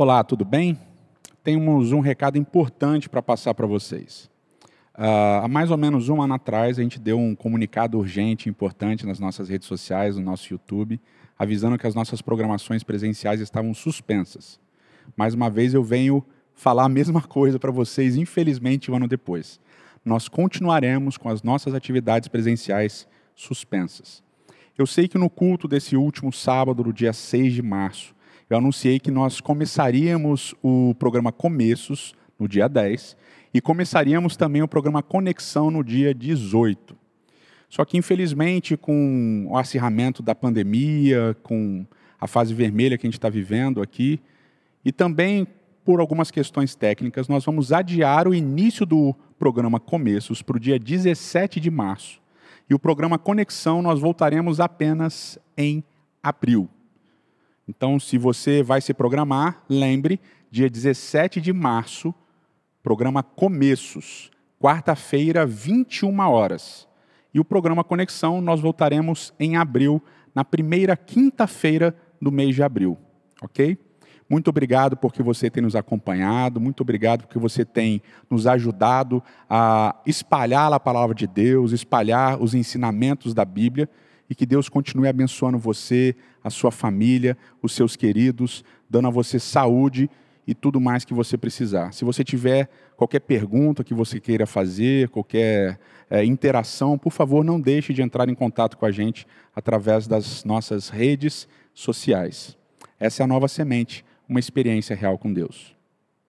Olá, tudo bem? Temos um recado importante para passar para vocês. Uh, há mais ou menos um ano atrás, a gente deu um comunicado urgente, importante nas nossas redes sociais, no nosso YouTube, avisando que as nossas programações presenciais estavam suspensas. Mais uma vez, eu venho falar a mesma coisa para vocês, infelizmente, um ano depois. Nós continuaremos com as nossas atividades presenciais suspensas. Eu sei que no culto desse último sábado, do dia 6 de março, eu anunciei que nós começaríamos o programa Começos no dia 10 e começaríamos também o programa Conexão no dia 18. Só que, infelizmente, com o acirramento da pandemia, com a fase vermelha que a gente está vivendo aqui, e também por algumas questões técnicas, nós vamos adiar o início do programa Começos para o dia 17 de março. E o programa Conexão nós voltaremos apenas em abril. Então, se você vai se programar, lembre, dia 17 de março, programa Começos, quarta-feira, 21 horas. E o programa Conexão nós voltaremos em abril, na primeira quinta-feira do mês de abril, ok? Muito obrigado porque você tem nos acompanhado, muito obrigado porque você tem nos ajudado a espalhar a palavra de Deus, espalhar os ensinamentos da Bíblia e que Deus continue abençoando você, a sua família, os seus queridos, dando a você saúde e tudo mais que você precisar. Se você tiver qualquer pergunta que você queira fazer, qualquer é, interação, por favor, não deixe de entrar em contato com a gente através das nossas redes sociais. Essa é a nova semente, uma experiência real com Deus.